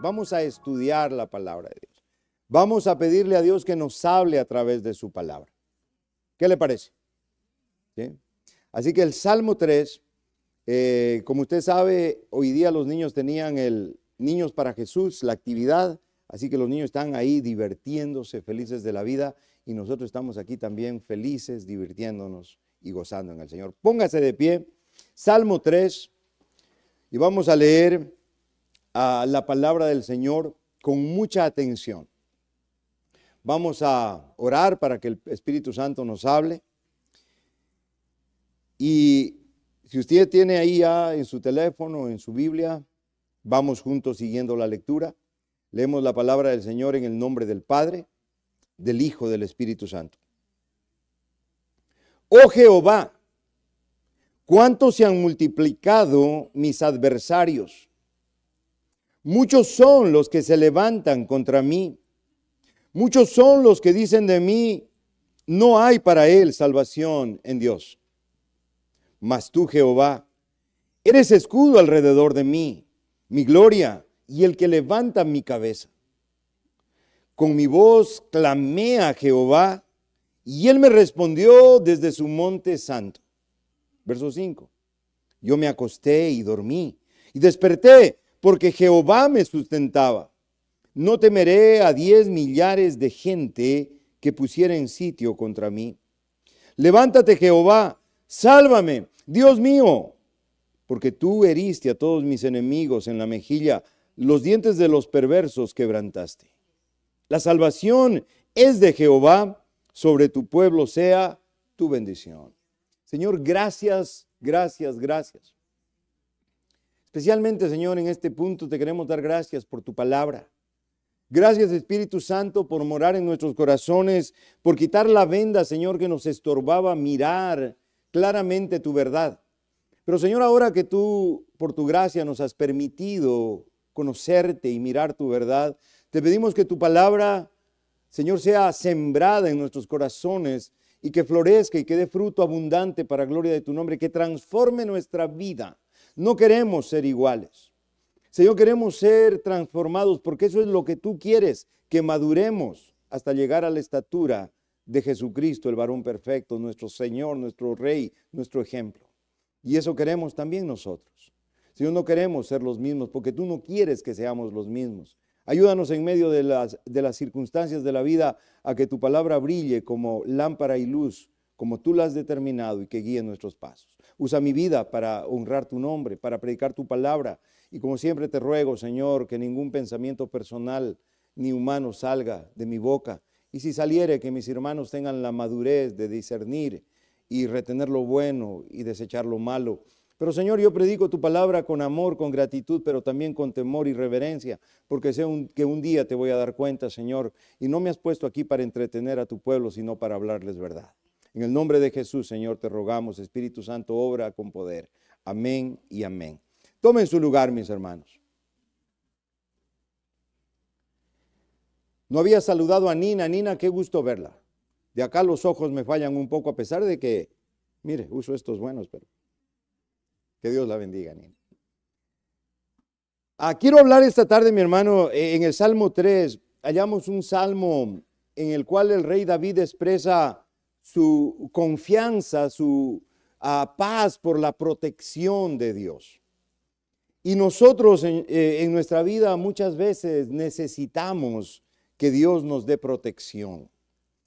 Vamos a estudiar la palabra de Dios. Vamos a pedirle a Dios que nos hable a través de su palabra. ¿Qué le parece? Así que el Salmo 3, eh, como usted sabe, hoy día los niños tenían el Niños para Jesús, la actividad, así que los niños están ahí divirtiéndose, felices de la vida, y nosotros estamos aquí también felices, divirtiéndonos y gozando en el Señor. Póngase de pie, Salmo 3, y vamos a leer la palabra del Señor con mucha atención. Vamos a orar para que el Espíritu Santo nos hable. Y si usted tiene ahí ya en su teléfono, en su Biblia, vamos juntos siguiendo la lectura. Leemos la palabra del Señor en el nombre del Padre, del Hijo, del Espíritu Santo. Oh Jehová, cuánto se han multiplicado mis adversarios Muchos son los que se levantan contra mí. Muchos son los que dicen de mí, no hay para él salvación en Dios. Mas tú, Jehová, eres escudo alrededor de mí, mi gloria y el que levanta mi cabeza. Con mi voz clamé a Jehová y él me respondió desde su monte santo. Verso 5. Yo me acosté y dormí y desperté porque Jehová me sustentaba. No temeré a diez millares de gente que pusiera en sitio contra mí. Levántate, Jehová, sálvame, Dios mío, porque tú heriste a todos mis enemigos en la mejilla, los dientes de los perversos quebrantaste. La salvación es de Jehová, sobre tu pueblo sea tu bendición. Señor, gracias, gracias, gracias Especialmente, Señor, en este punto te queremos dar gracias por tu palabra. Gracias, Espíritu Santo, por morar en nuestros corazones, por quitar la venda, Señor, que nos estorbaba mirar claramente tu verdad. Pero, Señor, ahora que tú, por tu gracia, nos has permitido conocerte y mirar tu verdad, te pedimos que tu palabra, Señor, sea sembrada en nuestros corazones y que florezca y que dé fruto abundante para gloria de tu nombre, que transforme nuestra vida no queremos ser iguales. Señor, queremos ser transformados porque eso es lo que tú quieres, que maduremos hasta llegar a la estatura de Jesucristo, el varón perfecto, nuestro Señor, nuestro Rey, nuestro ejemplo. Y eso queremos también nosotros. Señor, no queremos ser los mismos porque tú no quieres que seamos los mismos. Ayúdanos en medio de las, de las circunstancias de la vida a que tu palabra brille como lámpara y luz, como tú la has determinado y que guíe nuestros pasos. Usa mi vida para honrar tu nombre, para predicar tu palabra. Y como siempre te ruego, Señor, que ningún pensamiento personal ni humano salga de mi boca. Y si saliere, que mis hermanos tengan la madurez de discernir y retener lo bueno y desechar lo malo. Pero Señor, yo predico tu palabra con amor, con gratitud, pero también con temor y reverencia, porque sé que un día te voy a dar cuenta, Señor, y no me has puesto aquí para entretener a tu pueblo, sino para hablarles verdad. En el nombre de Jesús, Señor, te rogamos, Espíritu Santo, obra con poder. Amén y amén. Tomen su lugar, mis hermanos. No había saludado a Nina. Nina, qué gusto verla. De acá los ojos me fallan un poco, a pesar de que, mire, uso estos buenos, pero que Dios la bendiga, Nina. Ah, quiero hablar esta tarde, mi hermano, eh, en el Salmo 3, hallamos un salmo en el cual el rey David expresa su confianza, su ah, paz por la protección de Dios. Y nosotros eh, en nuestra vida muchas veces necesitamos que Dios nos dé protección.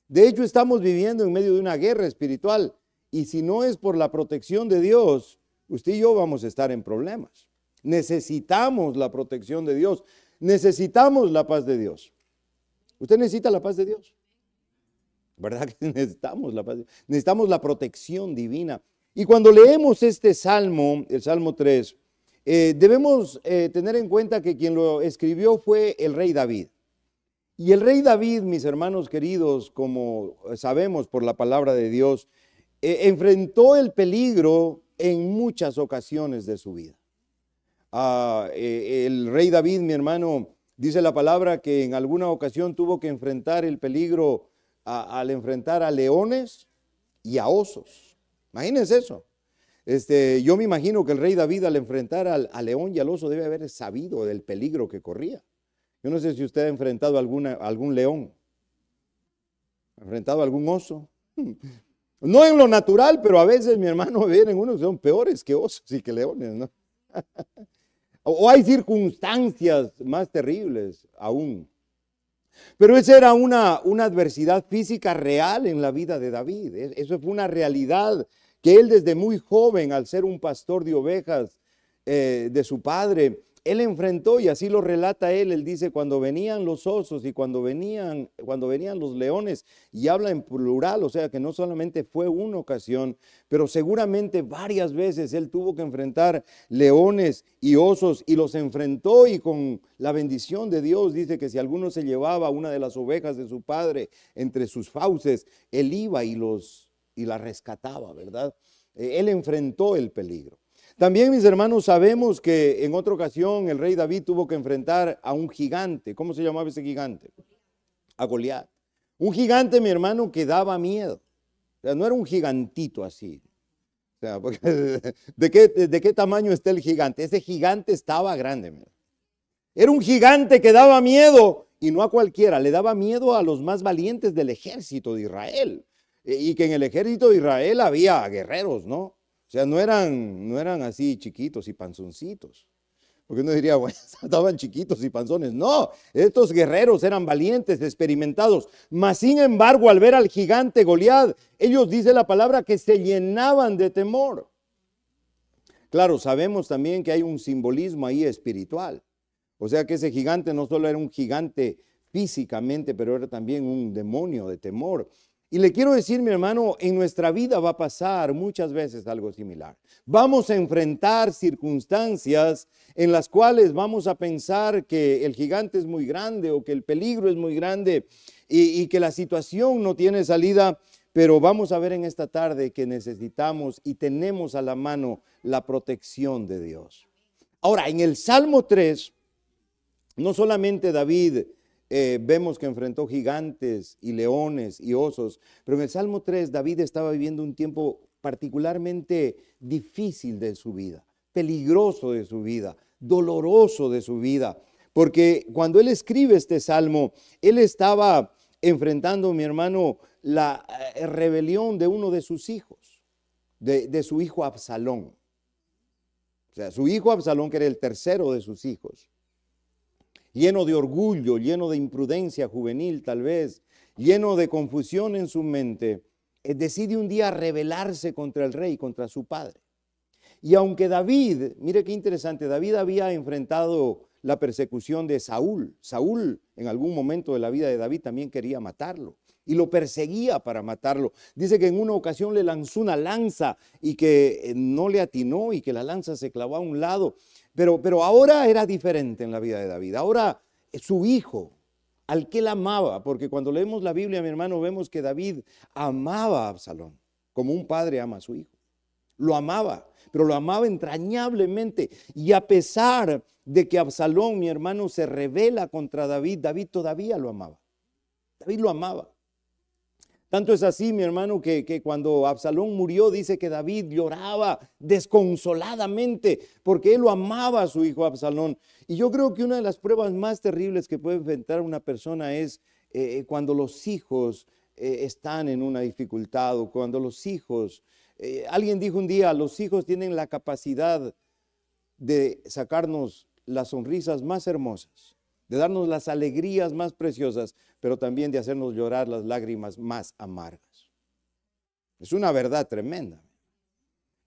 De hecho, estamos viviendo en medio de una guerra espiritual y si no es por la protección de Dios, usted y yo vamos a estar en problemas. Necesitamos la protección de Dios. Necesitamos la paz de Dios. Usted necesita la paz de Dios. ¿verdad? Que necesitamos la necesitamos la protección divina. Y cuando leemos este salmo, el Salmo 3, eh, debemos eh, tener en cuenta que quien lo escribió fue el rey David. Y el rey David, mis hermanos queridos, como sabemos por la palabra de Dios, eh, enfrentó el peligro en muchas ocasiones de su vida. Ah, el rey David, mi hermano, dice la palabra que en alguna ocasión tuvo que enfrentar el peligro al enfrentar a leones y a osos. Imagínense eso. Este, yo me imagino que el rey David al enfrentar al, león y al oso debe haber sabido del peligro que corría. Yo no sé si usted ha enfrentado alguna, algún león, enfrentado a algún oso. No en lo natural, pero a veces, mi hermano, vienen unos que son peores que osos y que leones, ¿no? O hay circunstancias más terribles aún. Pero esa era una, adversidad física real en la vida de David. E, eso fue una realidad que él desde muy joven, al ser un pastor de ovejas eh, de su padre, él enfrentó, y así lo relata él, él dice, cuando venían los osos y cuando venían, cuando venían los leones, y habla en plural, o sea que no solamente fue una ocasión, pero seguramente varias veces él tuvo que enfrentar leones y osos y los enfrentó y con la bendición de Dios dice que si alguno se llevaba una de las ovejas de su padre entre sus fauces, él iba y los y la rescataba, ¿verdad? Eh, él enfrentó el peligro. También, mis hermanos, sabemos que en otra ocasión el rey David tuvo que enfrentar a un gigante. ¿Cómo se llamaba ese gigante? A Goliat. Un gigante, mi hermano, que daba miedo. O sea, no era un gigantito así. O sea, ¿de, qué, ¿de qué tamaño está el gigante? Ese gigante estaba grande. Era un gigante que daba miedo y no a cualquiera. Le daba miedo a los más valientes del ejército de Israel. Y que en el ejército de Israel había guerreros, ¿no? O sea, no eran, no eran así chiquitos y panzoncitos. Porque uno diría, bueno, estaban chiquitos y panzones. No, estos guerreros eran valientes, experimentados. Mas, sin embargo, al ver al gigante Goliat, ellos, dice la palabra, que se llenaban de temor. Claro, sabemos también que hay un simbolismo ahí espiritual. O sea que ese gigante no solo era un gigante físicamente, pero era también un demonio de temor. Y le quiero decir, mi hermano, en nuestra vida va a pasar muchas veces algo similar. Vamos a enfrentar circunstancias en las cuales vamos a pensar que el gigante es muy grande o que el peligro es muy grande y, que la situación no tiene salida. Pero vamos a ver en esta tarde que necesitamos y tenemos a la mano la protección de Dios. Ahora, en el Salmo 3, no solamente David eh, vemos que enfrentó gigantes y leones y osos, pero en el Salmo 3 David estaba viviendo un tiempo particularmente difícil de su vida, peligroso de su vida, doloroso de su vida, porque cuando él escribe este salmo, él estaba enfrentando, mi hermano, la eh, rebelión de uno de sus hijos, de, de su hijo Absalón. O sea, su hijo Absalón, que era el tercero de sus hijos, lleno de orgullo, lleno de imprudencia juvenil tal vez, lleno de confusión en su mente, eh, decide un día rebelarse contra el rey, contra su padre. Y aunque David, mire qué interesante, David había enfrentado la persecución de Saúl. Saúl en algún momento de la vida de David también quería matarlo y lo perseguía para matarlo. Dice que en una ocasión le lanzó una lanza y que eh, no le atinó y que la lanza se clavó a un lado pero, ahora era diferente en la vida de David. Ahora eh, su hijo, al que él amaba, porque cuando leemos la Biblia, mi hermano, vemos que David amaba a Absalón, como un padre ama a su hijo. Lo amaba, pero lo amaba entrañablemente. Y a pesar de que Absalón, mi hermano, se revela contra David, David todavía lo amaba. David lo amaba. Tanto es así, mi hermano, que, cuando Absalón murió, dice que David lloraba desconsoladamente porque él lo amaba a su hijo Absalón. Y yo creo que una de las pruebas más terribles que puede enfrentar una persona es eh, eh, cuando los hijos eh, están en una dificultad o cuando los hijos, alguien dijo un día, los hijos tienen la capacidad de sacarnos las sonrisas más hermosas de darnos las alegrías más preciosas, pero también de hacernos llorar las lágrimas más amargas. Es una verdad tremenda.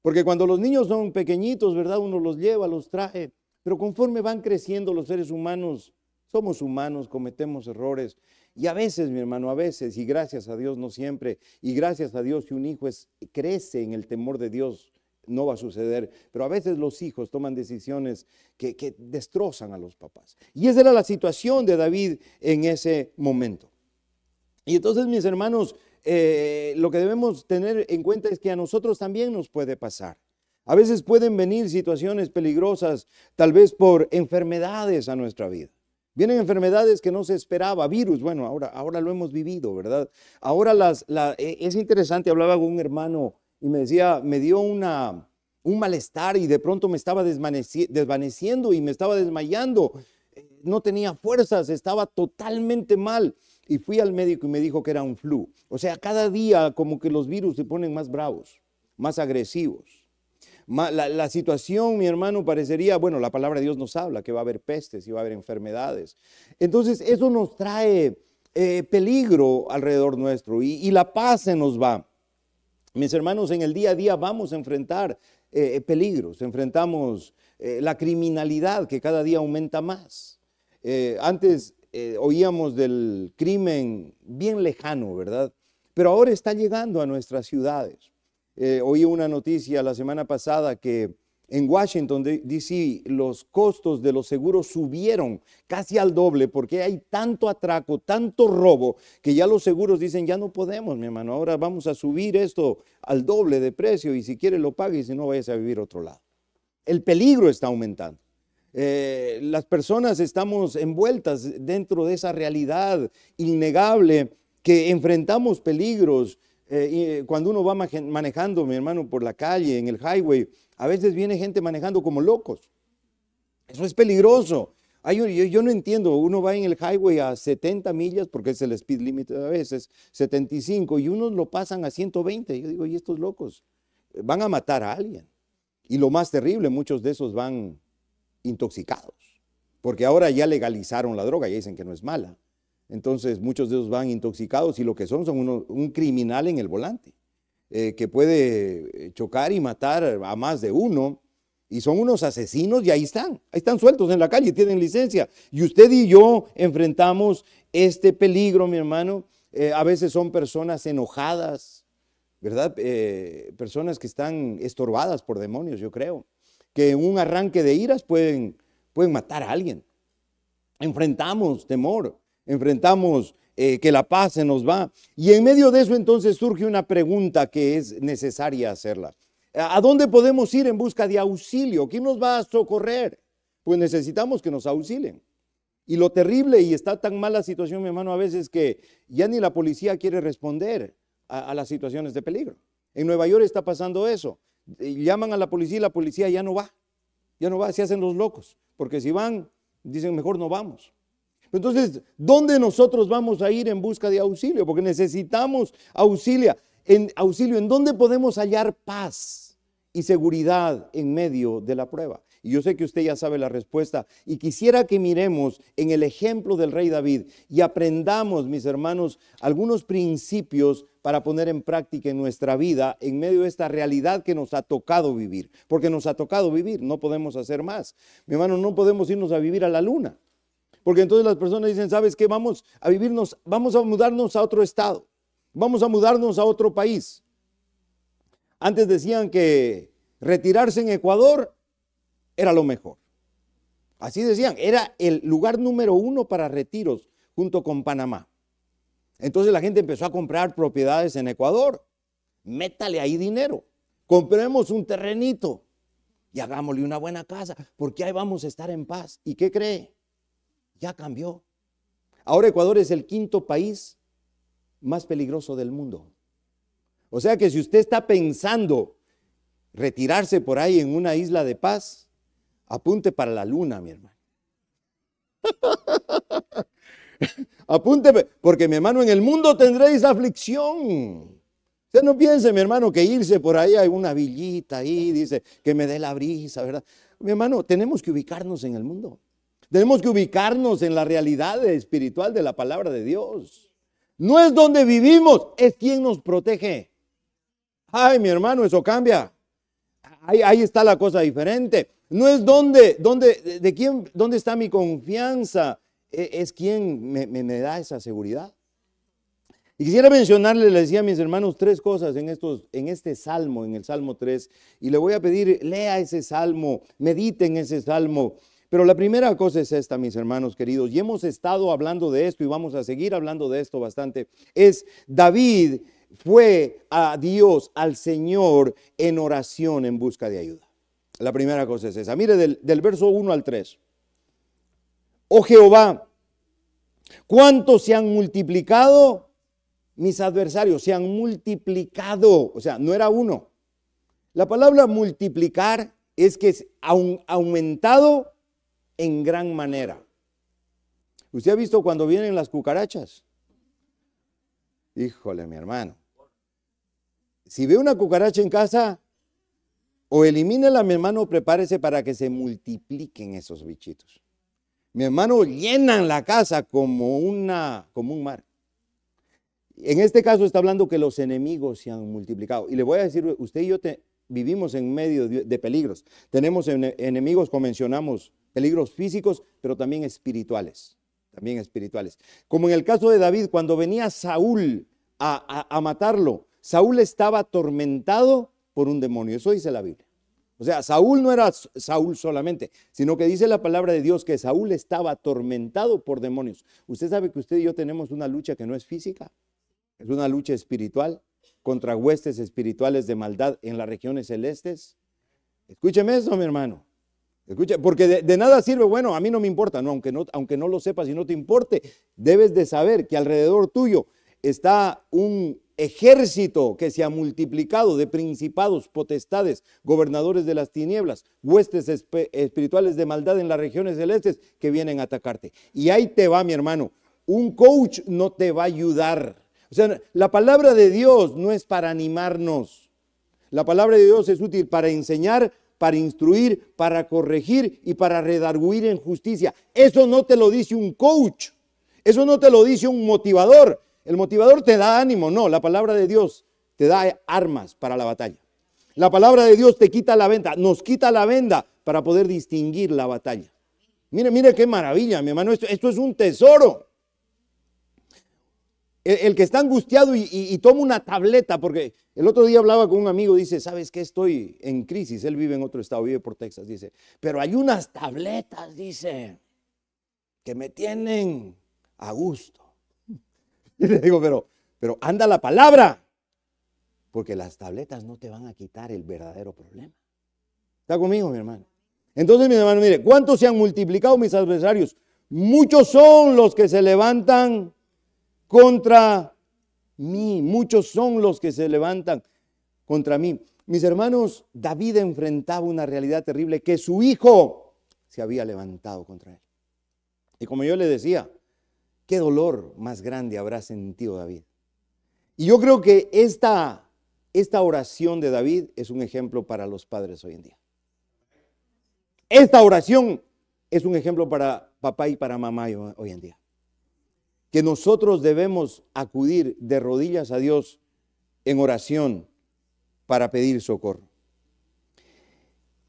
Porque cuando los niños son pequeñitos, ¿verdad? Uno los lleva, los trae, pero conforme van creciendo los seres humanos, somos humanos, cometemos errores. Y a veces, mi hermano, a veces, y gracias a Dios no siempre, y gracias a Dios si un hijo es, crece en el temor de Dios, no va a suceder. Pero a veces los hijos toman decisiones que, destrozan a los papás. Y esa era la situación de David en ese momento. Y entonces, mis hermanos, eh, lo que debemos tener en cuenta es que a nosotros también nos puede pasar. A veces pueden venir situaciones peligrosas, tal vez por enfermedades a nuestra vida. Vienen enfermedades que no se esperaba, virus, bueno, ahora, ahora lo hemos vivido, ¿verdad? Ahora las, eh, es interesante, hablaba con un hermano y me decía, me dio una, un malestar y de pronto me estaba desvaneciendo y me estaba desmayando. Eh, no tenía fuerzas, estaba totalmente mal. Y fui al médico y me dijo que era un flu. O sea, cada día como que los virus se ponen más bravos, más agresivos. La, situación, mi hermano, parecería, bueno, la palabra de Dios nos habla que va a haber pestes y va a haber enfermedades. Entonces, eso nos trae eh, peligro alrededor nuestro y la paz se nos va. Mis hermanos, en el día a día vamos a enfrentar eh, peligros, enfrentamos eh, la criminalidad que cada día aumenta más. Eh, antes oíamos del crimen bien lejano, ¿verdad? Pero ahora está llegando a nuestras ciudades. oí una noticia la semana pasada que en Washington, D.C., los costos de los seguros subieron casi al doble porque hay tanto atraco, tanto robo, que ya los seguros dicen, ya no podemos, mi hermano, ahora vamos a subir esto al doble de precio y si quieres lo pague y si no vayas a vivir otro lado. El peligro está aumentando. Eh, las personas estamos envueltas dentro de esa realidad innegable que enfrentamos peligros. Eh, eh, cuando uno va manejando, mi hermano, por la calle, en el highway, a veces viene gente manejando como locos. Eso es peligroso. Ay, yo, yo, no entiendo, uno va en el highway a 70 millas, porque es el speed limit a veces, 75, y unos lo pasan a 120. Yo digo, ¿y estos locos? Van a matar a alguien. Y lo más terrible, muchos de esos van intoxicados, porque ahora ya legalizaron la droga, y dicen que no es mala. Entonces muchos de esos van intoxicados y lo que son son un criminal en el volante. Eh, que puede eh, chocar y matar a más de uno. Y son unos asesinos y ahí están, ahí están sueltos en la calle, tienen licencia. Y usted y yo enfrentamos este peligro, mi hermano. Eh, a veces son personas enojadas, ¿verdad? personas que están estorbadas por demonios, yo creo. Que en un arranque de iras pueden, pueden matar a alguien. Enfrentamos temor, enfrentamos eh, que la paz se nos va. Y en medio de eso entonces surge una pregunta que es necesaria hacerla. ¿A dónde podemos ir en busca de auxilio? ¿Quién nos va a socorrer? Pues necesitamos que nos auxilien. Y lo terrible, y está tan mala la situación, mi hermano, a veces que ya ni la policía quiere responder a, a las situaciones de peligro. En Nueva York está pasando eso. Llaman a la policía y la policía ya no va. Ya no va, se hacen los locos. Porque si van, dicen, mejor no vamos. Entonces, ¿dónde nosotros vamos a ir en busca de auxilio? Porque necesitamos auxilio. En, auxilio, ¿en dónde podemos hallar paz y seguridad en medio de la prueba? Y yo sé que usted ya sabe la respuesta. Y quisiera que miremos en el ejemplo del rey David y aprendamos, mis hermanos, algunos principios para poner en práctica en nuestra vida en medio de esta realidad que nos ha tocado vivir. Porque nos ha tocado vivir, no podemos hacer más. Mi hermano, no podemos irnos a vivir a la luna. Porque entonces las personas dicen, ¿sabes qué? Vamos a vivirnos, vamos a mudarnos a otro estado, vamos a mudarnos a otro país. Antes decían que retirarse en Ecuador era lo mejor. Así decían, era el lugar número uno para retiros junto con Panamá. Entonces la gente empezó a comprar propiedades en Ecuador. Métale ahí dinero. Compremos un terrenito y hagámosle una buena casa, porque ahí vamos a estar en paz. ¿Y qué cree? Ya cambió. Ahora Ecuador es el quinto país más peligroso del mundo. O sea que si usted está pensando retirarse por ahí en una isla de paz, apunte para la luna, mi hermano. apunte, porque mi hermano, en el mundo tendréis aflicción. Usted no piense, mi hermano, que irse por ahí a una villita ahí, dice, que me dé la brisa, ¿verdad? Mi hermano, tenemos que ubicarnos en el mundo. Tenemos que ubicarnos en la realidad espiritual de la palabra de Dios. No es donde vivimos, es quien nos protege. Ay, mi hermano, eso cambia. Ahí, está la cosa diferente. No es donde, donde, de, quién, dónde está mi confianza, e, es, quien me, da esa seguridad. Y quisiera mencionarle, le decía a mis hermanos, tres cosas en, estos, en este salmo, en el salmo 3. Y le voy a pedir, lea ese salmo, medite en ese salmo. Pero la primera cosa es esta, mis hermanos queridos, y hemos estado hablando de esto y vamos a seguir hablando de esto bastante, es David fue a Dios, al Señor, en oración en busca de ayuda. La primera cosa es esa. Mire del, del verso 1 al 3. Oh Jehová, ¿cuántos se han multiplicado? Mis adversarios se han multiplicado. O sea, no era uno. La palabra multiplicar es que es aumentado en gran manera. ¿Usted ha visto cuando vienen las cucarachas? Híjole, mi hermano. Si ve una cucaracha en casa, o elimínela, mi hermano, prepárese para que se multipliquen esos bichitos. Mi hermano, llenan la casa como, una, como un mar. En este caso está hablando que los enemigos se han multiplicado. Y le voy a decir, usted y yo te, vivimos en medio de peligros. Tenemos enemigos, como mencionamos, peligros físicos, pero también espirituales. También espirituales. Como en el caso de David, cuando venía Saúl a, matarlo, Saúl estaba atormentado por un demonio. Eso dice la Biblia. O sea, Saúl no era Saúl solamente, sino que dice la palabra de Dios que Saúl estaba atormentado por demonios. Usted sabe que usted y yo tenemos una lucha que no es física, es una lucha espiritual contra huestes espirituales de maldad en las regiones celestes? Escúcheme eso, mi hermano. Escucha, porque de, nada sirve, bueno, a mí no me importa, no, aunque, no, aunque no lo sepas y no te importe, debes de saber que alrededor tuyo está un ejército que se ha multiplicado de principados, potestades, gobernadores de las tinieblas, huestes espirituales de maldad en las regiones celestes que vienen a atacarte. Y ahí te va, mi hermano, un coach no te va a ayudar. O sea, la palabra de Dios no es para animarnos. La palabra de Dios es útil para enseñar, para instruir, para corregir y para redarguir en justicia. Eso no te lo dice un coach. Eso no te lo dice un motivador. El motivador te da ánimo, no. La palabra de Dios te da armas para la batalla. La palabra de Dios te quita la venda, nos quita la venda para poder distinguir la batalla. Mire, mire qué maravilla, mi hermano. esto es un tesoro. El, que está angustiado y, toma una tableta, porque el otro día hablaba con un amigo, dice, ¿sabes qué? Estoy en crisis, él vive en otro estado, vive por Texas, dice, pero hay unas tabletas, dice, que me tienen a gusto. Y le digo, pero, pero anda la palabra, porque las tabletas no te van a quitar el verdadero problema. ¿Está conmigo, mi hermano? Entonces, mi hermano, mire, ¿cuántos se han multiplicado mis adversarios? Muchos son los que se levantan contra mí. Muchos son los que se levantan contra mí. Mis hermanos, David enfrentaba una realidad terrible que su hijo se había levantado contra él. Y como yo le decía, qué dolor más grande habrá sentido David. Y yo creo que esta, esta oración de David es un ejemplo para los padres hoy en día. Esta oración es un ejemplo para papá y para mamá hoy en día que nosotros debemos acudir de rodillas a Dios en oración para pedir socorro.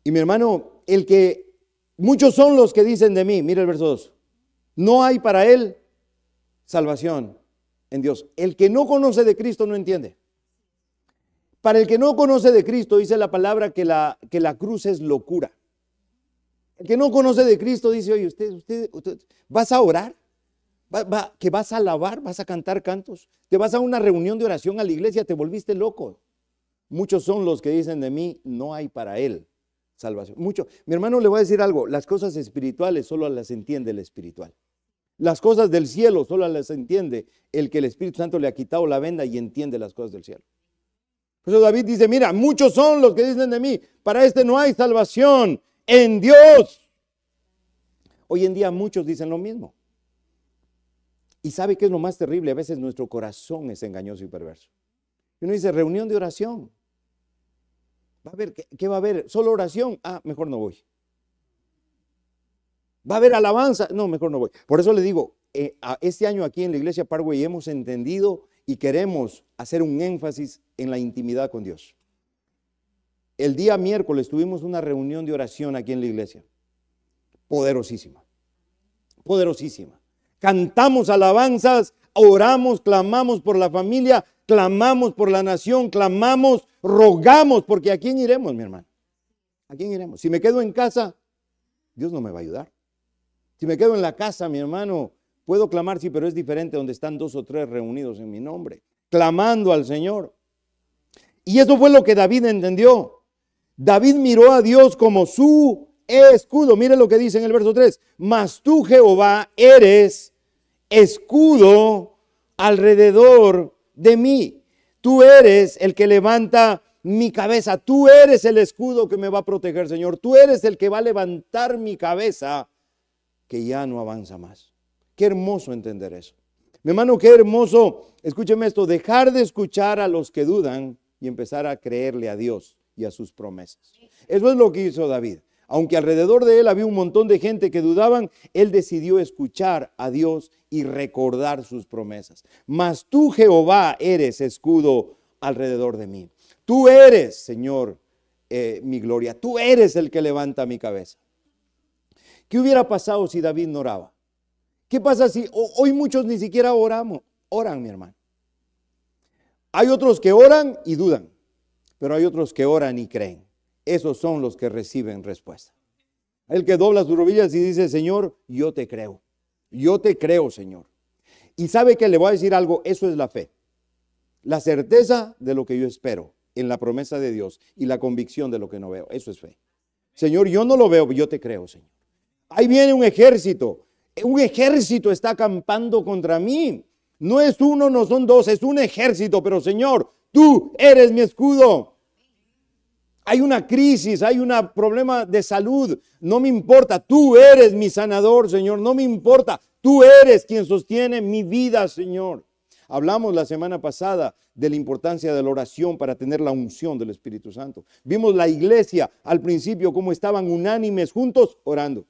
Y mi hermano, el que muchos son los que dicen de mí, mira el verso 2, no hay para él salvación en Dios. El que no conoce de Cristo no entiende. Para el que no conoce de Cristo, dice la palabra que la, que la cruz es locura. El que no conoce de Cristo dice, oye, usted, usted, usted, ¿vas a orar? va, que vas a alabar, vas a cantar cantos, te vas a una reunión de oración a la iglesia, te volviste loco. Muchos son los que dicen de mí, no hay para él salvación. Mucho. Mi hermano le voy a decir algo, las cosas espirituales solo las entiende el espiritual. Las cosas del cielo solo las entiende el que el Espíritu Santo le ha quitado la venda y entiende las cosas del cielo. Por David dice, mira, muchos son los que dicen de mí, para este no hay salvación en Dios. Hoy en día muchos dicen lo mismo. Y sabe qué es lo más terrible, a veces nuestro corazón es engañoso y perverso. Y uno dice, reunión de oración. Va a ver ¿qué, va a haber? ¿Solo oración? Ah, mejor no voy. ¿Va a haber alabanza? No, mejor no voy. Por eso le digo, eh, este año aquí en la iglesia Parway hemos entendido y queremos hacer un énfasis en la intimidad con Dios. El día miércoles tuvimos una reunión de oración aquí en la iglesia. Poderosísima. Poderosísima cantamos alabanzas, oramos, clamamos por la familia, clamamos por la nación, clamamos, rogamos, porque ¿a quién iremos, mi hermano? ¿A quién iremos? Si me quedo en casa, Dios no me va a ayudar. Si me quedo en la casa, mi hermano, puedo clamar, sí, pero es diferente donde están dos o tres reunidos en mi nombre, clamando al Señor. Y eso fue lo que David entendió. David miró a Dios como su escudo. Mire lo que dice en el verso 3. Mas tú, Jehová, eres escudo alrededor de mí. Tú eres el que levanta mi cabeza. Tú eres el escudo que me va a proteger, Señor. Tú eres el que va a levantar mi cabeza, que ya no avanza más. Qué hermoso entender eso. Mi hermano, qué hermoso, escúcheme esto, dejar de escuchar a los que dudan y empezar a creerle a Dios y a sus promesas. Eso es lo que hizo David. Aunque alrededor de él había un montón de gente que dudaban, él decidió escuchar a Dios y recordar sus promesas. Mas tú, Jehová, eres escudo alrededor de mí. Tú eres, Señor, eh, mi gloria. Tú eres el que levanta mi cabeza. ¿Qué hubiera pasado si David no oraba? ¿Qué pasa si hoy muchos ni siquiera oramos? Oran, mi hermano. Hay otros que oran y dudan, pero hay otros que oran y creen esos son los que reciben respuesta. El que dobla sus rodillas y dice, Señor, yo te creo. Yo te creo, Señor. Y sabe que le voy a decir algo, eso es la fe. La certeza de lo que yo espero en la promesa de Dios y la convicción de lo que no veo. Eso es fe. Señor, yo no lo veo, yo te creo, Señor. Ahí viene un ejército. Un ejército está acampando contra mí. No es uno, no son dos, es un ejército. Pero Señor, tú eres mi escudo hay una crisis, hay un problema de salud, no me importa, tú eres mi sanador, Señor, no me importa, tú eres quien sostiene mi vida, Señor. Hablamos la semana pasada de la importancia de la oración para tener la unción del Espíritu Santo. Vimos la iglesia al principio cómo estaban unánimes juntos orando.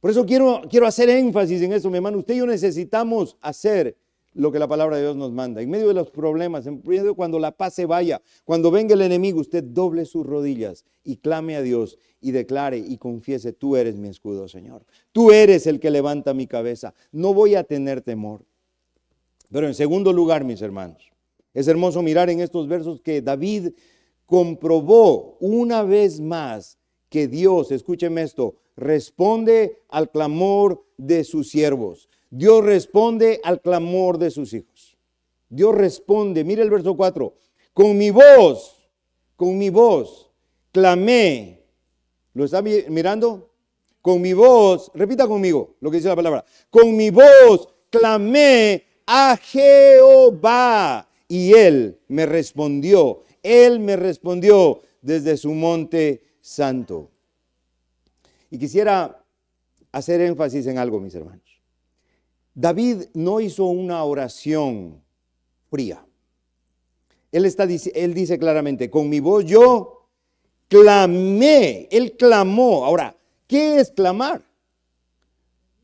Por eso quiero, quiero hacer énfasis en eso, mi hermano. Usted y yo necesitamos hacer lo que la palabra de Dios nos manda. En medio de los problemas, en medio cuando la paz se vaya, cuando venga el enemigo, usted doble sus rodillas y clame a Dios y declare y confiese, tú eres mi escudo, Señor. Tú eres el que levanta mi cabeza. No voy a tener temor. Pero en segundo lugar, mis hermanos, es hermoso mirar en estos versos que David comprobó una vez más que Dios, escúcheme esto, responde al clamor de sus siervos. Dios responde al clamor de sus hijos. Dios responde, mire el verso 4, con mi voz, con mi voz, clamé. ¿Lo está mirando? Con mi voz, repita conmigo lo que dice la palabra, con mi voz clamé a Jehová y él me respondió, él me respondió desde su monte santo. Y quisiera hacer énfasis en algo, mis hermanos. David no hizo una oración fría. Él, está, él dice claramente, con mi voz yo clamé, él clamó. Ahora, ¿qué es clamar?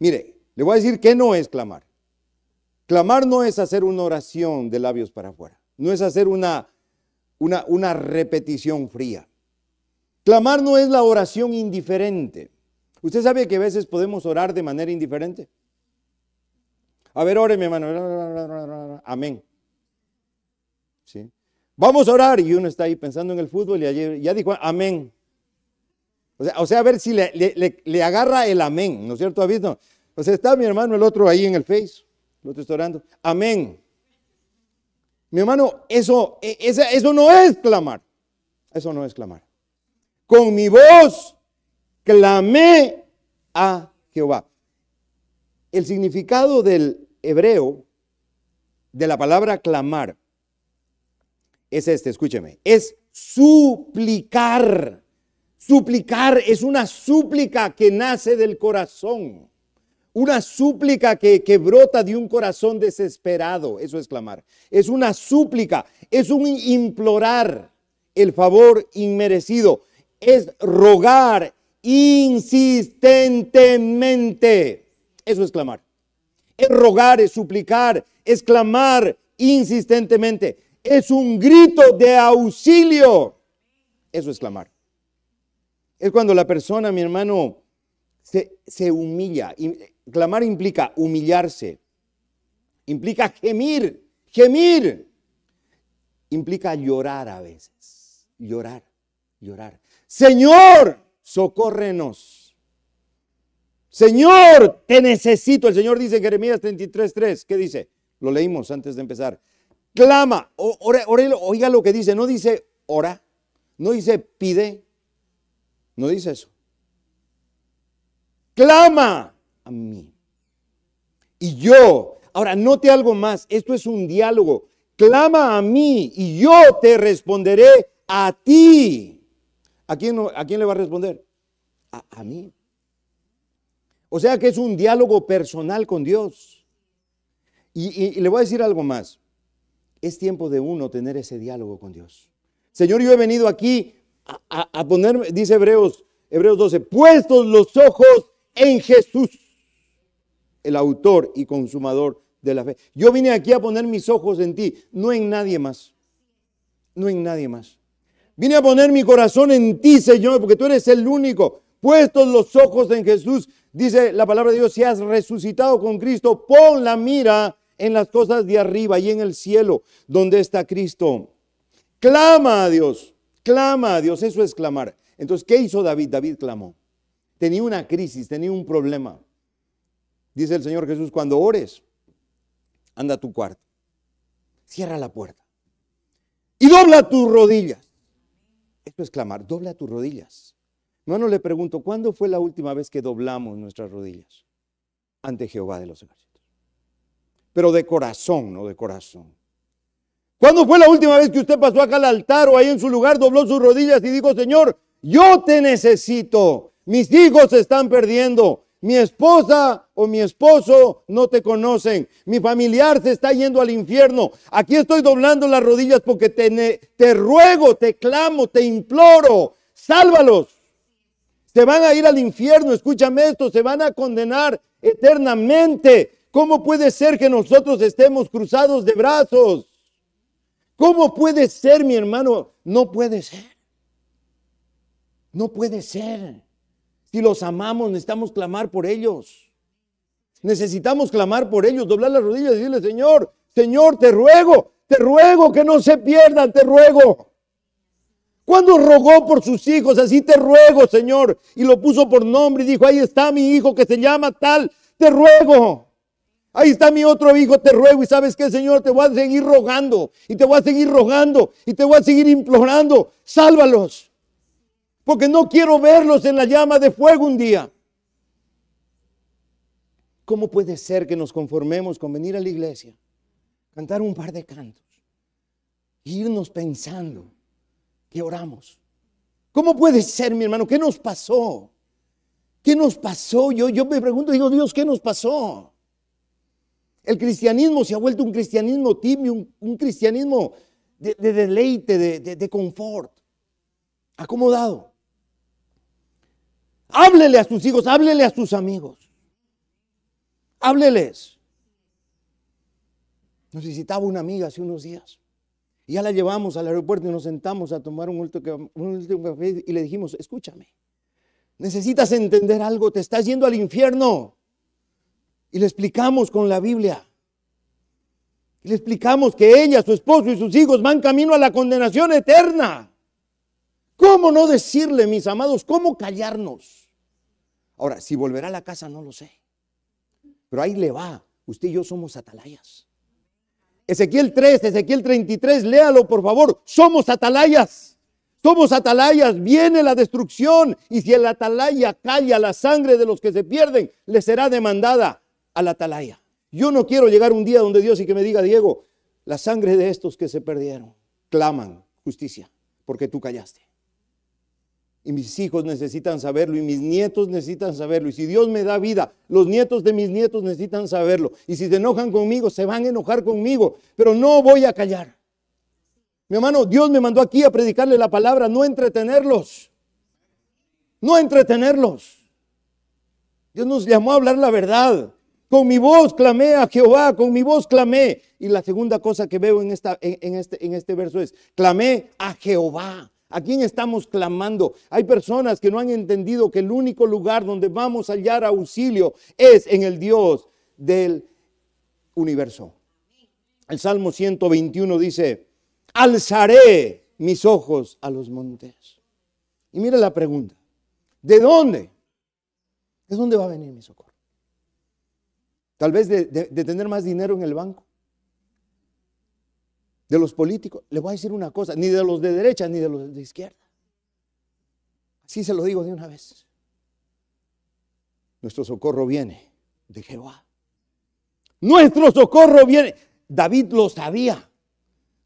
Mire, le voy a decir que no es clamar. Clamar no es hacer una oración de labios para afuera, no es hacer una, una, una repetición fría. Clamar no es la oración indiferente. ¿Usted sabe que a veces podemos orar de manera indiferente? A ver, ore mi hermano. Amén. ¿Sí? Vamos a orar. Y uno está ahí pensando en el fútbol y ayer ya dijo amén. O sea, a ver si le, agarra el amén, ¿no es cierto, ha visto? O sea, está mi hermano, el otro ahí en el Face, el otro está orando. Amén. Mi hermano, eso, e, eso no es clamar. Eso no es clamar. Con mi voz clamé a Jehová. El significado del hebreo de la palabra clamar es este, escúcheme, es suplicar. Suplicar es una súplica que nace del corazón, una súplica que, brota de un corazón desesperado, eso es clamar. Es una súplica, es un implorar el favor inmerecido, es rogar insistentemente, eso es clamar es rogar, es suplicar, es clamar insistentemente. Es un grito de auxilio. Eso es clamar. Es cuando la persona, mi hermano, se, se humilla. Clamar implica humillarse. Implica gemir, gemir. Implica llorar a veces. Llorar, llorar. Señor, socórrenos. Señor, te necesito. El Señor dice en Jeremías 33.3, ¿qué dice? Lo leímos antes de empezar. Clama, oiga lo que dice, no dice ora, no dice pide, no dice eso. Clama a mí. Y yo, ahora note algo más, esto es un diálogo. Clama a mí y yo te responderé a ti. ¿A quién, a quién le va a responder? a mí. O sea que es un diálogo personal con Dios. Y, le voy a decir algo más. Es tiempo de uno tener ese diálogo con Dios. Señor, yo he venido aquí a, ponerme, dice Hebreos, Hebreos 12, puestos los ojos en Jesús, el autor y consumador de la fe. Yo vine aquí a poner mis ojos en ti, no en nadie más. No en nadie más. Vine a poner mi corazón en ti, Señor, porque tú eres el único. Puestos los ojos en Jesús, Dice la palabra de Dios, si has resucitado con Cristo, pon la mira en las cosas de arriba y en el cielo, donde está Cristo. Clama a Dios, clama a Dios, eso es clamar. Entonces, ¿qué hizo David? David clamó. Tenía una crisis, tenía un problema. Dice el Señor Jesús, cuando ores, anda a tu cuarto, cierra la puerta y dobla tus rodillas. Esto es clamar, dobla tus rodillas. Hermano, le pregunto, ¿cuándo fue la última vez que doblamos nuestras rodillas ante Jehová de los ejércitos? Pero de corazón, no de corazón. ¿Cuándo fue la última vez que usted pasó acá al altar o ahí en su lugar, dobló sus rodillas y dijo, Señor, yo te necesito, mis hijos se están perdiendo, mi esposa o mi esposo no te conocen, mi familiar se está yendo al infierno, aquí estoy doblando las rodillas porque te, te ruego, te clamo, te imploro, sálvalos se van a ir al infierno, escúchame esto, se van a condenar eternamente. ¿Cómo puede ser que nosotros estemos cruzados de brazos? ¿Cómo puede ser, mi hermano? No puede ser. No puede ser. Si los amamos, necesitamos clamar por ellos. Necesitamos clamar por ellos, doblar las rodillas y decirle, Señor, Señor, te ruego, te ruego que no se pierdan, te ruego. Cuando rogó por sus hijos, así te ruego, Señor, y lo puso por nombre y dijo, ahí está mi hijo que se llama tal, te ruego. Ahí está mi otro hijo, te ruego. Y sabes qué, Señor, te voy a seguir rogando. Y te voy a seguir rogando. Y te voy a seguir implorando. Sálvalos. Porque no quiero verlos en la llama de fuego un día. ¿Cómo puede ser que nos conformemos con venir a la iglesia, cantar un par de cantos, irnos pensando que oramos. ¿Cómo puede ser, mi hermano? ¿Qué nos pasó? ¿Qué nos pasó? Yo, yo me pregunto, digo, Dios, ¿qué nos pasó? El cristianismo se ha vuelto un cristianismo tibio, un, cristianismo de, deleite, de, de confort, acomodado. Háblele a sus hijos, háblele a sus amigos. Hábleles. Nos visitaba una amiga hace unos días. Y ya la llevamos al aeropuerto y nos sentamos a tomar un último, café y le dijimos, escúchame, necesitas entender algo, te estás yendo al infierno. Y le explicamos con la Biblia. Y le explicamos que ella, su esposo y sus hijos van camino a la condenación eterna. ¿Cómo no decirle, mis amados, cómo callarnos? Ahora, si volverá a la casa, no lo sé. Pero ahí le va. Usted y yo somos atalayas. Ezequiel 3, Ezequiel 33, léalo por favor. Somos atalayas. Somos atalayas, viene la destrucción y si el atalaya calla la sangre de los que se pierden, le será demandada al atalaya. Yo no quiero llegar un día donde Dios y que me diga, Diego, la sangre de estos que se perdieron claman justicia, porque tú callaste. Y mis hijos necesitan saberlo, y mis nietos necesitan saberlo. Y si Dios me da vida, los nietos de mis nietos necesitan saberlo. Y si se enojan conmigo, se van a enojar conmigo, pero no voy a callar. Mi hermano, Dios me mandó aquí a predicarle la palabra, no entretenerlos. No entretenerlos. Dios nos llamó a hablar la verdad. Con mi voz clamé a Jehová, con mi voz clamé. Y la segunda cosa que veo en, esta, este, en este verso es, clamé a Jehová. ¿A quién estamos clamando? Hay personas que no han entendido que el único lugar donde vamos a hallar auxilio es en el Dios del universo. El Salmo 121 dice, alzaré mis ojos a los montes. Y mira la pregunta, ¿de dónde? ¿De dónde va a venir mi socorro? Tal vez de tener más dinero en el banco de los políticos, le voy a decir una cosa, ni de los de derecha ni de los de izquierda. Así se lo digo de una vez. Nuestro socorro viene de Jehová. Nuestro socorro viene. David lo sabía.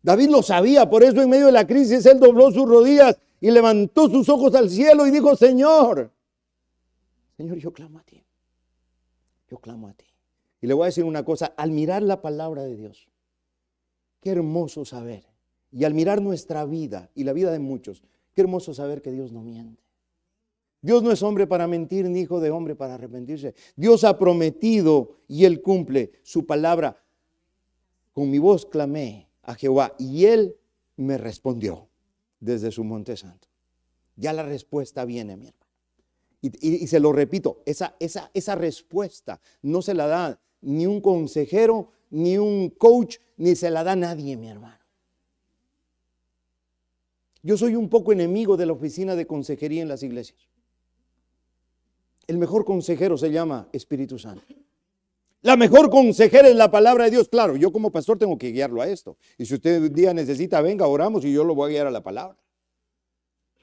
David lo sabía, por eso en medio de la crisis él dobló sus rodillas y levantó sus ojos al cielo y dijo, Señor, Señor, yo clamo a ti. Yo clamo a ti. Y le voy a decir una cosa, al mirar la palabra de Dios, Qué hermoso saber. Y al mirar nuestra vida y la vida de muchos, qué hermoso saber que Dios no miente. Dios no es hombre para mentir, ni hijo de hombre para arrepentirse. Dios ha prometido y Él cumple su palabra. Con mi voz clamé a Jehová y Él me respondió desde su monte santo. Ya la respuesta viene, mi hermano. Y, se lo repito, esa, esa, esa respuesta no se la da ni un consejero, ni un coach, ni se la da nadie, mi hermano. Yo soy un poco enemigo de la oficina de consejería en las iglesias. El mejor consejero se llama Espíritu Santo. La mejor consejera es la palabra de Dios. Claro, yo como pastor tengo que guiarlo a esto. Y si usted un día necesita, venga, oramos y yo lo voy a guiar a la palabra.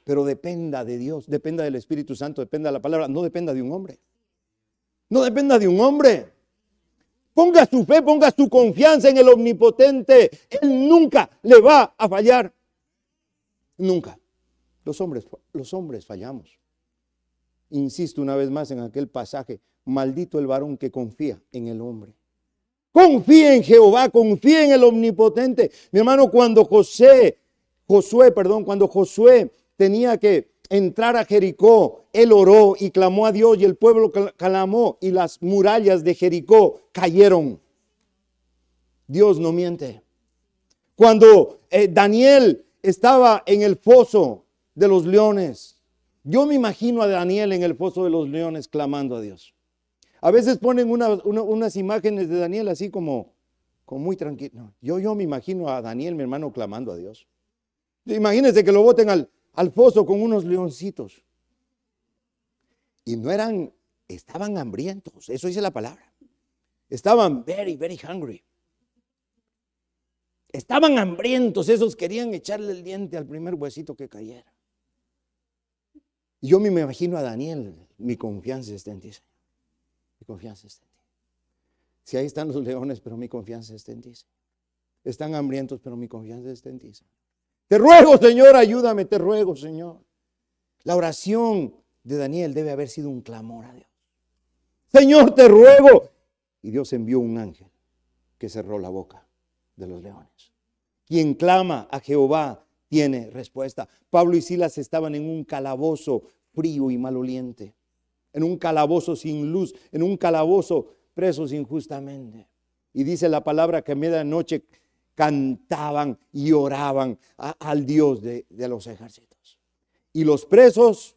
Pero dependa de Dios, dependa del Espíritu Santo, dependa de la palabra, no dependa de un hombre. No dependa de un hombre. Ponga su fe, ponga su confianza en el omnipotente. Él nunca le va a fallar. Nunca. Los hombres, los hombres fallamos. Insisto una vez más en aquel pasaje. Maldito el varón que confía en el hombre. Confía en Jehová, confía en el omnipotente. Mi hermano, cuando José, Josué, perdón, cuando Josué tenía que entrar a Jericó, él oró y clamó a Dios y el pueblo clamó y las murallas de Jericó cayeron. Dios no miente. Cuando eh, Daniel estaba en el foso de los leones, yo me imagino a Daniel en el foso de los leones clamando a Dios. A veces ponen unas imágenes de Daniel así como, muy tranquilo. yo, yo me imagino a Daniel, mi hermano, clamando a Dios. Imagínense que lo voten al, al pozo con unos leoncitos. Y no eran, estaban hambrientos, eso dice la palabra. Estaban very, very hungry. Estaban hambrientos, esos querían echarle el diente al primer huesito que cayera. Yo me imagino a Daniel, mi confianza está en ti, Señor. Mi confianza está en ti. Si ahí están los leones, pero mi confianza está en ti. Están hambrientos, pero mi confianza está en ti. Te ruego, Señor, ayúdame, te ruego, Señor. La oración de Daniel debe haber sido un clamor a Dios. Señor, te ruego. Y Dios envió un ángel que cerró la boca de los leones. Quien clama a Jehová tiene respuesta. Pablo y Silas estaban en un calabozo frío y maloliente, en un calabozo sin luz, en un calabozo presos injustamente. Y dice la palabra que a medianoche noche cantaban y oraban al Dios de, los ejércitos. Y los presos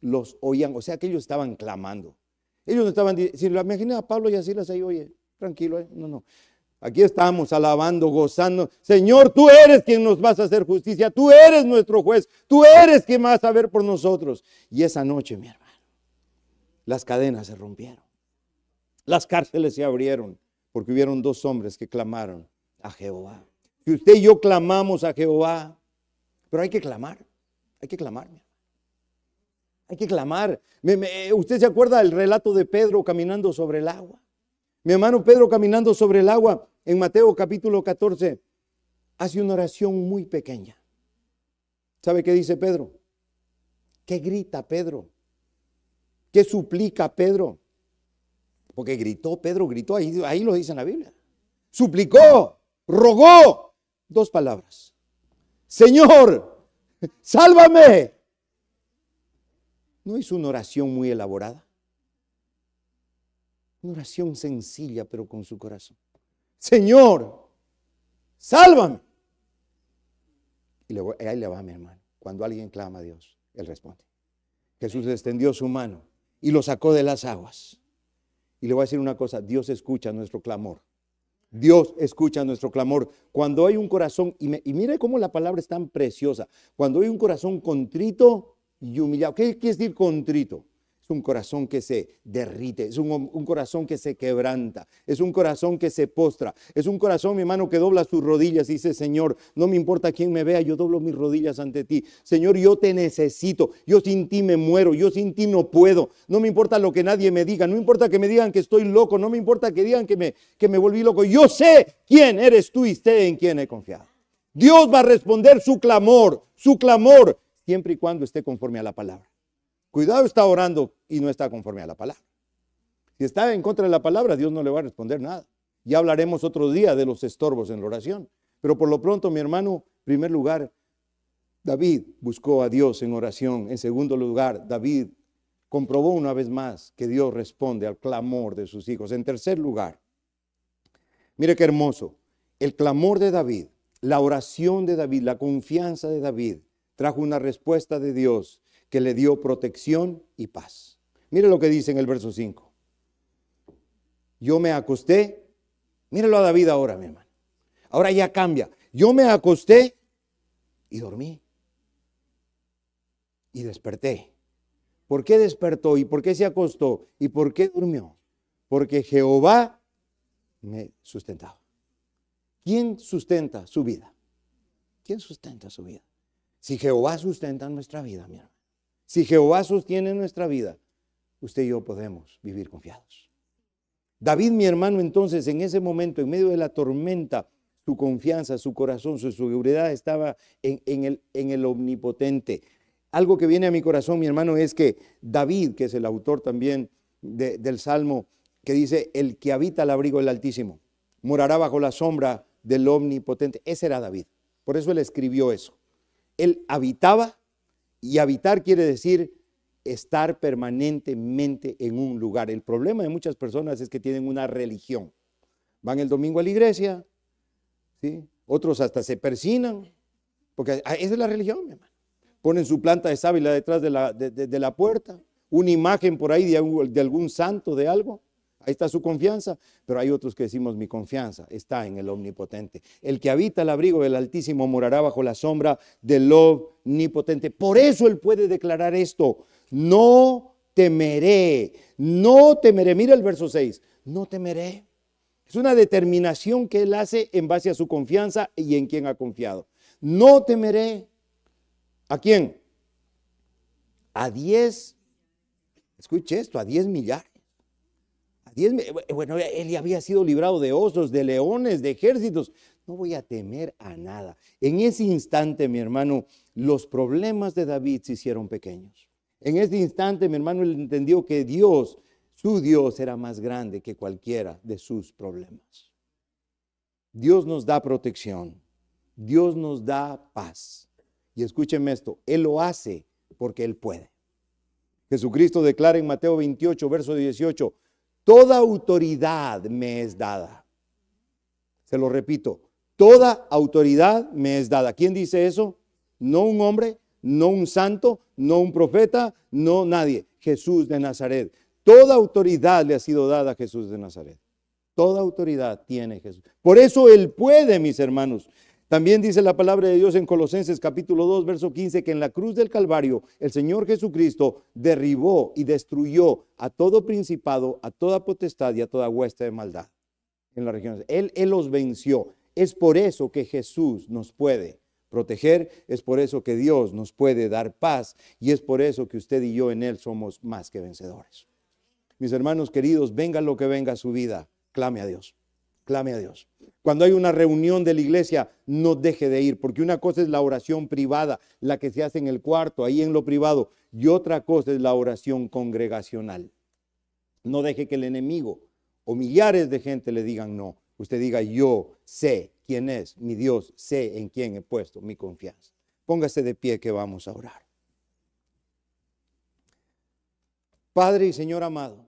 los oían, o sea que ellos estaban clamando. Ellos no estaban diciendo, imagina a Pablo y así ahí, oye, tranquilo, eh, no, no. Aquí estamos alabando, gozando. Señor, tú eres quien nos vas a hacer justicia, tú eres nuestro juez, tú eres quien vas a ver por nosotros. Y esa noche, mi hermano, las cadenas se rompieron, las cárceles se abrieron, porque hubieron dos hombres que clamaron a Jehová. Si usted y yo clamamos a Jehová, pero hay que clamar, hay que clamar. Hay que clamar. usted se acuerda del relato de Pedro caminando sobre el agua. Mi hermano Pedro caminando sobre el agua en Mateo capítulo 14 hace una oración muy pequeña. ¿Sabe qué dice Pedro? ¿Qué grita Pedro? ¿Qué suplica Pedro? Porque gritó, Pedro gritó, ahí, ahí lo dice en la Biblia. Suplicó rogó dos palabras. Señor, sálvame. ¿No es una oración muy elaborada? Una oración sencilla, pero con su corazón. Señor, sálvame. Y ahí le va, mi hermano. Cuando alguien clama a Dios, Él responde. Jesús extendió su mano y lo sacó de las aguas. Y le voy a decir una cosa, Dios escucha nuestro clamor. Dios escucha nuestro clamor. Cuando hay un corazón, y, mire cómo la palabra es tan preciosa, cuando hay un corazón contrito y humillado. ¿Qué quiere decir contrito? Es un corazón que se derrite, es un, corazón que se quebranta, es un corazón que se postra, es un corazón, mi hermano, que dobla sus rodillas y dice, Señor, no me importa quién me vea, yo doblo mis rodillas ante ti. Señor, yo te necesito, yo sin ti me muero, yo sin ti no puedo, no me importa lo que nadie me diga, no importa que me digan que estoy loco, no me importa que digan que me, que me volví loco, yo sé quién eres tú y sé en quién he confiado. Dios va a responder su clamor, su clamor, siempre y cuando esté conforme a la palabra. Cuidado está orando y no está conforme a la palabra. Si está en contra de la palabra, Dios no le va a responder nada. Ya hablaremos otro día de los estorbos en la oración. Pero por lo pronto, mi hermano, en primer lugar, David buscó a Dios en oración. En segundo lugar, David comprobó una vez más que Dios responde al clamor de sus hijos. En tercer lugar, mire qué hermoso, el clamor de David, la oración de David, la confianza de David trajo una respuesta de Dios que le dio protección y paz. Mire lo que dice en el verso 5. Yo me acosté, míralo a David ahora, mi hermano. Ahora ya cambia. Yo me acosté y dormí. Y desperté. ¿Por qué despertó? ¿Y por qué se acostó? ¿Y por qué durmió? Porque Jehová me sustentaba. ¿Quién sustenta su vida? ¿Quién sustenta su vida? Si Jehová sustenta nuestra vida, mi hermano. Si Jehová sostiene nuestra vida, usted y yo podemos vivir confiados. David, mi hermano, entonces en ese momento, en medio de la tormenta, su confianza, su corazón, su seguridad estaba en, el, omnipotente. Algo que viene a mi corazón, mi hermano, es que David, que es el autor también del Salmo, que dice, el que habita el abrigo del Altísimo, morará bajo la sombra del Omnipotente. Ese era David. Por eso él escribió eso. Él habitaba y habitar quiere decir estar permanentemente en un lugar. El problema de muchas personas es que tienen una religión. Van el domingo a la iglesia, ¿sí? otros hasta se persinan, porque ah, esa es la religión, mi hermano. Ponen su planta de sábila detrás de la, de la puerta, una imagen por ahí de algún santo, de algo. Ahí está su confianza, pero hay otros que decimos mi confianza está en el omnipotente. El que habita el abrigo del Altísimo morará bajo la sombra del omnipotente. Por eso él puede declarar esto, no temeré, no temeré. Mira el verso 6, no temeré. Es una determinación que él hace en base a su confianza y en quien ha confiado. No temeré. ¿A quién? A 10, escuche esto, a diez millares eh, bueno, él había sido librado de osos, de leones, de ejércitos. No voy a temer a nada. En ese instante, mi hermano, los problemas de David se hicieron pequeños. En ese instante, mi hermano, él entendió que Dios, su Dios, era más grande que cualquiera de sus problemas. Dios nos da protección. Dios nos da paz. Y escúchenme esto, Él lo hace porque Él puede. Jesucristo declara en Mateo 28, verso 18, Toda autoridad me es dada. Se lo repito, toda autoridad me es dada. ¿Quién dice eso? No un hombre, no un santo, no un profeta, no nadie. Jesús de Nazaret. Toda autoridad le ha sido dada a Jesús de Nazaret. Toda autoridad tiene Jesús. Por eso Él puede, mis hermanos, también dice la palabra de Dios en Colosenses capítulo 2, verso 15, que en la cruz del Calvario el Señor Jesucristo derribó y destruyó a todo principado, a toda potestad y a toda hueste de maldad en las regiones. Él, él los venció. Es por eso que Jesús nos puede proteger, es por eso que Dios nos puede dar paz y es por eso que usted y yo en Él somos más que vencedores. Mis hermanos queridos, venga lo que venga a su vida, clame a Dios, clame a Dios. Cuando hay una reunión de la iglesia, no deje de ir, porque una cosa es la oración privada, la que se hace en el cuarto, ahí en lo privado, y otra cosa es la oración congregacional. No deje que el enemigo o millares de gente le digan no. Usted diga, yo sé quién es mi Dios, sé en quién he puesto mi confianza. Póngase de pie que vamos a orar. Padre y Señor amado,